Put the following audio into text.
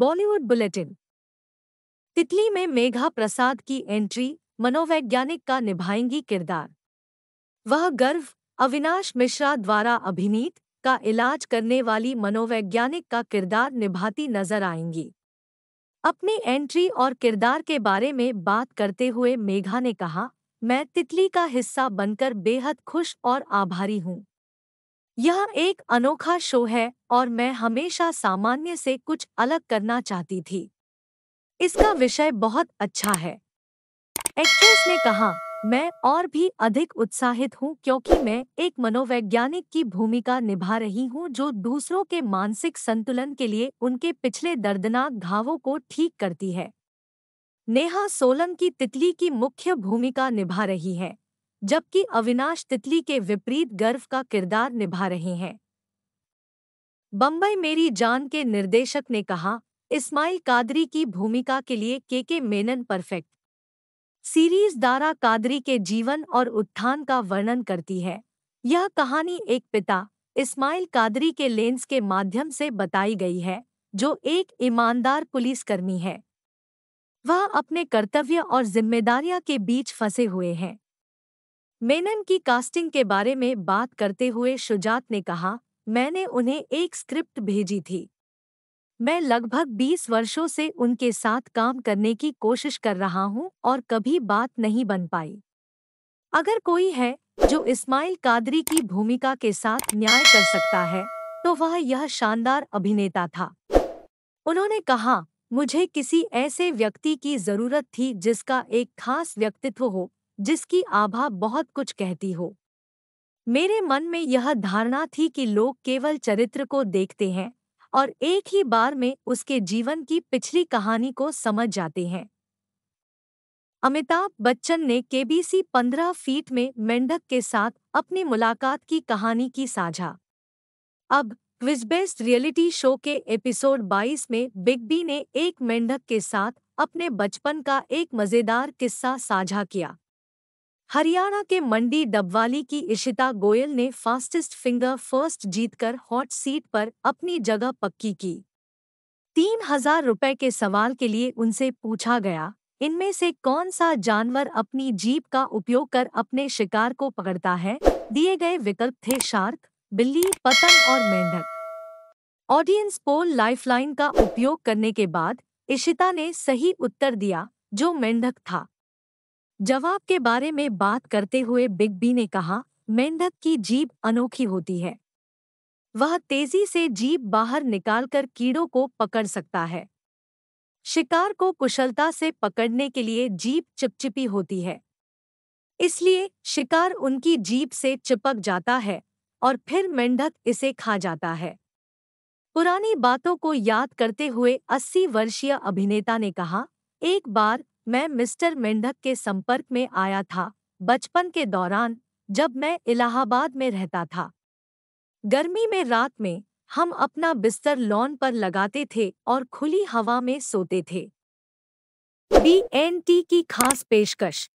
Bollywood bulletin तितली में मेघा प्रसाद की एंट्री मनोवैज्ञानिक का निभाएंगी किरदार वह गर्व अविनाश मिश्रा द्वारा अभिनीत का इलाज करने वाली मनोवैज्ञानिक का किरदार निभाती नजर आएंगी अपनी एंट्री और किरदार के बारे में बात करते हुए मेघा ने कहा मैं तितली का हिस्सा बनकर बेहद खुश और आभारी हूँ यह एक अनोखा शो है और मैं हमेशा सामान्य से कुछ अलग करना चाहती थी इसका विषय बहुत अच्छा है एक्ट्रेस ने कहा मैं और भी अधिक उत्साहित हूँ क्योंकि मैं एक मनोवैज्ञानिक की भूमिका निभा रही हूँ जो दूसरों के मानसिक संतुलन के लिए उनके पिछले दर्दनाक घावों को ठीक करती है नेहा सोलन की तितली की मुख्य भूमिका निभा रही है जबकि अविनाश तितली के विपरीत गर्व का किरदार निभा रहे हैं बम्बई मेरी जान के निर्देशक ने कहा इस्माइल कादरी की भूमिका के लिए K K Menon perfect series Dara Qadri के जीवन और उत्थान का वर्णन करती है यह कहानी एक पिता इस्माइल कादरी के लेंस के माध्यम से बताई गई है जो एक ईमानदार पुलिसकर्मी है वह अपने कर्तव्य और जिम्मेदारियां के बीच फंसे हुए हैं मेनन की कास्टिंग के बारे में बात करते हुए शुजात ने कहा मैंने उन्हें एक स्क्रिप्ट भेजी थी मैं लगभग 20 वर्षों से उनके साथ काम करने की कोशिश कर रहा हूं और कभी बात नहीं बन पाई अगर कोई है जो इस्माइल कादरी की भूमिका के साथ न्याय कर सकता है तो वह यह शानदार अभिनेता था उन्होंने कहा मुझे किसी ऐसे व्यक्ति की जरूरत थी जिसका एक खास व्यक्तित्व हो जिसकी आभा बहुत कुछ कहती हो मेरे मन में यह धारणा थी कि लोग केवल चरित्र को देखते हैं और एक ही बार में उसके जीवन की पिछली कहानी को समझ जाते हैं अमिताभ बच्चन ने केबीसी 15 फीट में मेंढक के साथ अपनी मुलाकात की कहानी की साझा अब क्विजबेस्ट रियलिटी शो के एपिसोड 22 में बिग बी ने एक मेंढक के साथ अपने बचपन का एक मज़ेदार किस्सा साझा किया हरियाणा के मंडी डबवाली की इशिता गोयल ने फास्टेस्ट फिंगर फर्स्ट जीतकर हॉट सीट पर अपनी जगह पक्की की तीन हजार रुपये के सवाल के लिए उनसे पूछा गया इनमें से कौन सा जानवर अपनी जीप का उपयोग कर अपने शिकार को पकड़ता है दिए गए विकल्प थे शार्क बिल्ली पतंग और मेंढक ऑडियंस पोल लाइफलाइन का उपयोग करने के बाद इशिता ने सही उत्तर दिया जो मेंढक था जवाब के बारे में बात करते हुए बिग बी ने कहा मेंढक की जीप अनोखी होती है वह तेजी से जीप बाहर निकालकर कीड़ों को पकड़ सकता है शिकार को कुशलता से पकड़ने के लिए जीप चिपचिपी होती है इसलिए शिकार उनकी जीप से चिपक जाता है और फिर मेंढक इसे खा जाता है पुरानी बातों को याद करते हुए अस्सी वर्षीय अभिनेता ने कहा एक बार मैं मिस्टर मेंढक के संपर्क में आया था बचपन के दौरान जब मैं इलाहाबाद में रहता था गर्मी में रात में हम अपना बिस्तर लॉन पर लगाते थे और खुली हवा में सोते थे बी एन टी की खास पेशकश